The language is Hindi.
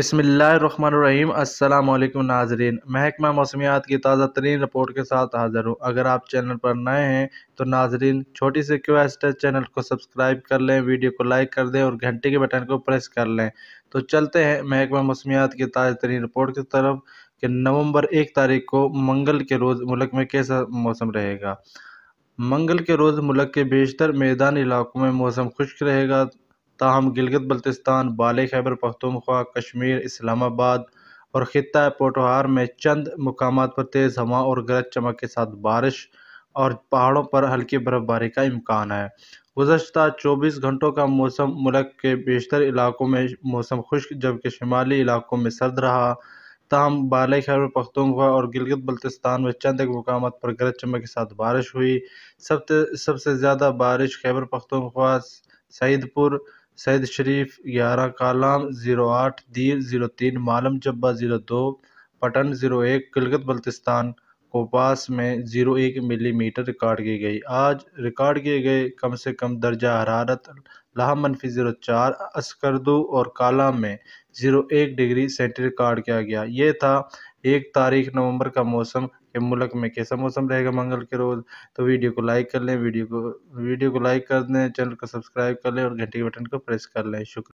बसमीम् अल्लाम नाजरीन महकमा मौसमियात की ताज़ा तरीन रिपोर्ट के साथ हाज़िर हूँ अगर आप चैनल पर नए हैं तो नाजरीन छोटी सी रिक्वेस्ट है चैनल को सब्सक्राइब कर लें वीडियो को लाइक कर दें और घंटे के बटन को प्रेस कर लें तो चलते हैं महकमा मौसमियात की ताज़ा तरीन रिपोर्ट की तरफ कि नवंबर एक तारीख को मंगल के रोज़ मुल्क में कैसा मौसम रहेगा मंगल के रोज़ मुल्क के बेशतर मैदानी इलाकों में मौसम खुश्क रहेगा ताहम गिलगित बल्तिस्तान बाल खैबर पख्तूनख्वा कश्मीर इस्लामाबाद और ख़त्ता पोटोहार में चंद मकाम पर तेज़ हवा और गरज चमक के साथ बारिश और पहाड़ों पर हल्की बर्फबारी का इम्कान है गुजशत 24 घंटों का मौसम मुल्क के बेशतर इलाकों में मौसम खुश्क जबकि शुमाली इलाकों में सर्द रहा तहम बाल खैर पख्तूनख्वा और गिलगित बल्तिस्तान में चंद एक मकाम पर गरज चमक के साथ बारिश हुई सबसे सबसे ज़्यादा बारिश खैबर पख्तूनख्वा सईदपुर सैद शरीफ ग्यारह कालाम ज़ीरो आठ दीर ज़ीरो तीन मालम जब्बा ज़ीरो दो पटन ज़ीरो एक कलगत बल्तिस्तान कोपास में ज़ीरो एक मिलीमीटर रिकॉर्ड की गई आज रिकॉर्ड किए गए कम से कम दर्जा हरारत लाह मनफी ज़ीरो चार अस्करदू और कालाम में ज़ीरो एक डिग्री सेंटी रिकॉर्ड किया गया ये था एक तारीख नवंबर का मौसम के मुल्क में कैसा मौसम रहेगा मंगल के रोज़ तो वीडियो को लाइक कर लें वीडियो को वीडियो को लाइक कर दें चैनल को सब्सक्राइब कर लें और घंटी के बटन को प्रेस कर लें शुक्रिया